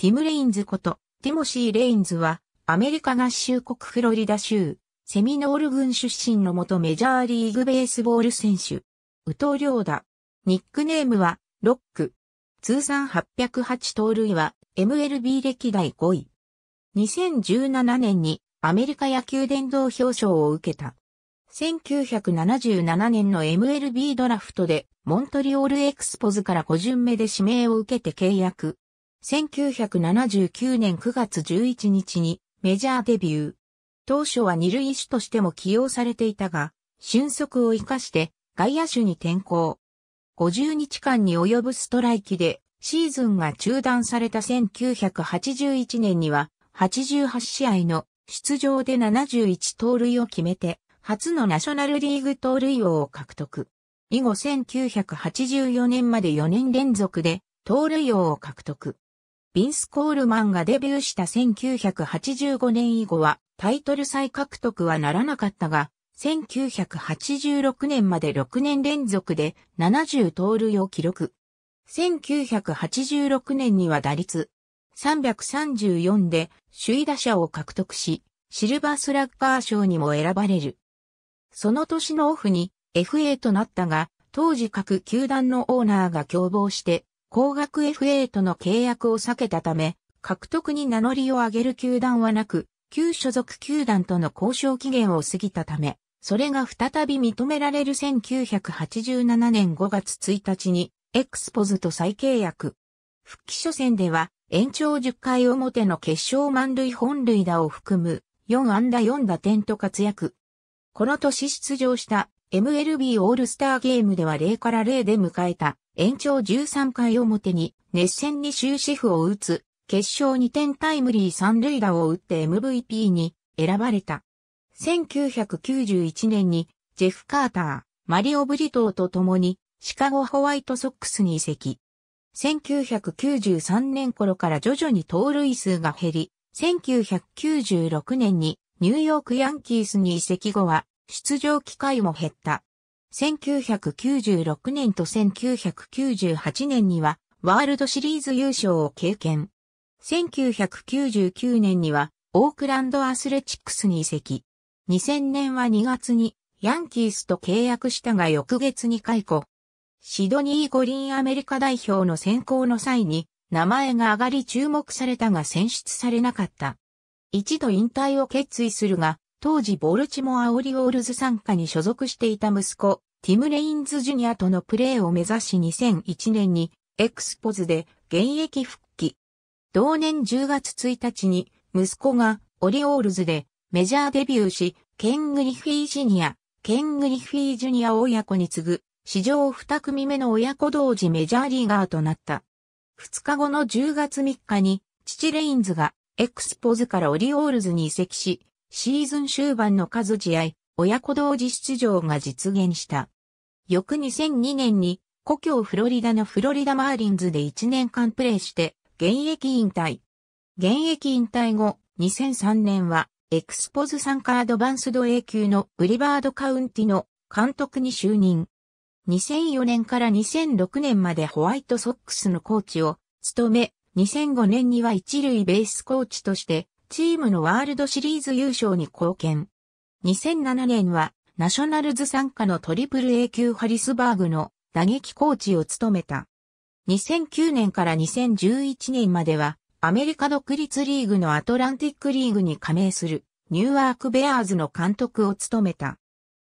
ティム・レインズこと、ティモシー・レインズは、アメリカ合衆国フロリダ州、セミノール軍出身の元メジャーリーグベースボール選手。宇藤良だ。ニックネームは、ロック。通算808盗塁は、MLB 歴代5位。2017年に、アメリカ野球殿堂表彰を受けた。1977年の MLB ドラフトで、モントリオールエクスポズから5巡目で指名を受けて契約。1979年9月11日にメジャーデビュー。当初は二塁手としても起用されていたが、俊足を活かして外野手に転向。50日間に及ぶストライキでシーズンが中断された1981年には88試合の出場で71盗塁を決めて初のナショナルリーグ盗塁王を獲得。以後1984年まで4年連続で盗塁王を獲得。ビンス・コールマンがデビューした1985年以後はタイトル再獲得はならなかったが、1986年まで6年連続で70盗塁を記録。1986年には打率334で首位打者を獲得し、シルバースラッガー賞にも選ばれる。その年のオフに FA となったが、当時各球団のオーナーが共謀して高額 FA との契約を避けたため、獲得に名乗りを上げる球団はなく、旧所属球団との交渉期限を過ぎたため、それが再び認められる1987年5月1日に、エクスポズと再契約。復帰初戦では、延長10回表の決勝満塁本塁打を含む、4安打4打点と活躍。この年出場した MLB オールスターゲームでは0から0で迎えた延長13回表に熱戦に終止符を打つ、決勝2点タイムリー三塁打を打って MVP に選ばれた。1991年にジェフ・カーター、マリオ・ブリトーと共にシカゴ・ホワイトソックスに移籍。1993年頃から徐々に盗塁数が減り、1996年にニューヨークヤンキースに移籍後は出場機会も減った。1996年と1998年にはワールドシリーズ優勝を経験。1999年にはオークランドアスレチックスに移籍。2000年は2月にヤンキースと契約したが翌月に解雇。シドニー五輪アメリカ代表の選考の際に名前が上がり注目されたが選出されなかった。一度引退を決意するが、当時ボルチモア・オリオールズ参加に所属していた息子、ティム・レインズ・ジュニアとのプレーを目指し2001年にエクスポズで現役復帰。同年10月1日に息子がオリオールズでメジャーデビューし、ケン・グリフィー・ジュニア、ケン・グリフィー・ジュニア親子に次ぐ史上2組目の親子同時メジャーリーガーとなった。2日後の10月3日に父レインズがエクスポズからオリオールズに移籍し、シーズン終盤の数試合、親子同時出場が実現した。翌2002年に、故郷フロリダのフロリダマーリンズで1年間プレーして、現役引退。現役引退後、2003年は、エクスポズ参加アドバンスド A 級のブリバードカウンティの監督に就任。2004年から2006年までホワイトソックスのコーチを務め、2005年には一塁ベースコーチとしてチームのワールドシリーズ優勝に貢献。2007年はナショナルズ参加のトリプル A 級ハリスバーグの打撃コーチを務めた。2009年から2011年まではアメリカ独立リーグのアトランティックリーグに加盟するニューアークベアーズの監督を務めた。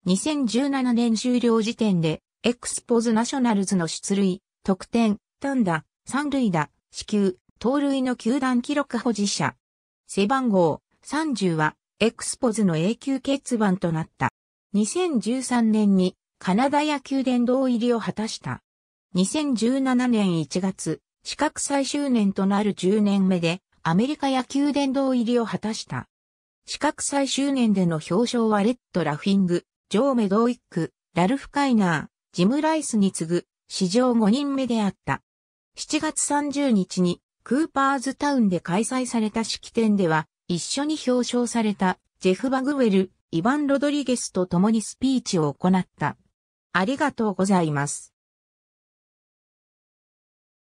2017年終了時点でエクスポズナショナルズの出塁、得点、単打、三塁打、支球、盗塁の球団記録保持者、背番号30はエクスポズの永久欠番となった。2013年にカナダ野球殿堂入りを果たした。2017年1月、資格最終年となる10年目でアメリカ野球殿堂入りを果たした。資格最終年での表彰はレッド・ラフィング、ジョー・メドウィック、ラルフ・カイナー、ジム・ライスに次ぐ史上5人目であった。7月30日にクーパーズタウンで開催された式典では、一緒に表彰されたジェフ・バグウェル、イヴァン・ロドリゲスと共にスピーチを行った。ありがとうございます。